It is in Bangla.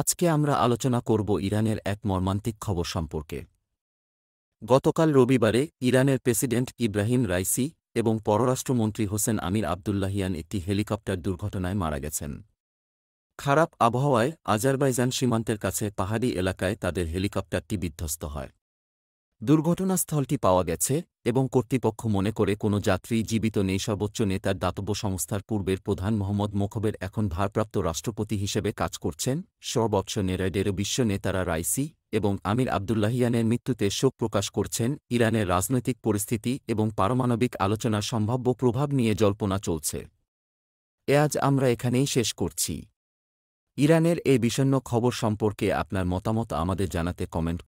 আজকে আমরা আলোচনা করব ইরানের এক মর্মান্তিক খবর সম্পর্কে গতকাল রবিবারে ইরানের প্রেসিডেন্ট ইব্রাহিম রাইসি এবং পররাষ্ট্রমন্ত্রী হোসেন আমির আবদুল্লাহিয়ান একটি হেলিকপ্টার দুর্ঘটনায় মারা গেছেন খারাপ আবহাওয়ায় আজারবাইজান সীমান্তের কাছে পাহাড়ি এলাকায় তাদের হেলিকপ্টারটি বিধ্বস্ত হয় দুর্ঘটনাস্থলটি পাওয়া গেছে এবং কর্তৃপক্ষ মনে করে কোনো যাত্রী জীবিত নেই সর্বোচ্চ নেতার দাতব্য সংস্থার পূর্বের প্রধান মোহাম্মদ মোখবের এখন ভারপ্রাপ্ত রাষ্ট্রপতি হিসেবে কাজ করছেন সর্বোচ্চ নেরাইডের বিশ্ব নেতারা রাইসি এবং আমির আবদুল্লাহিয়ানের মৃত্যুতে শোক প্রকাশ করছেন ইরানের রাজনৈতিক পরিস্থিতি এবং পারমাণবিক আলোচনার সম্ভাব্য প্রভাব নিয়ে জল্পনা চলছে এ আজ আমরা এখানেই শেষ করছি ইরানের এই বিষণ্ন খবর সম্পর্কে আপনার মতামত আমাদের জানাতে কমেন্ট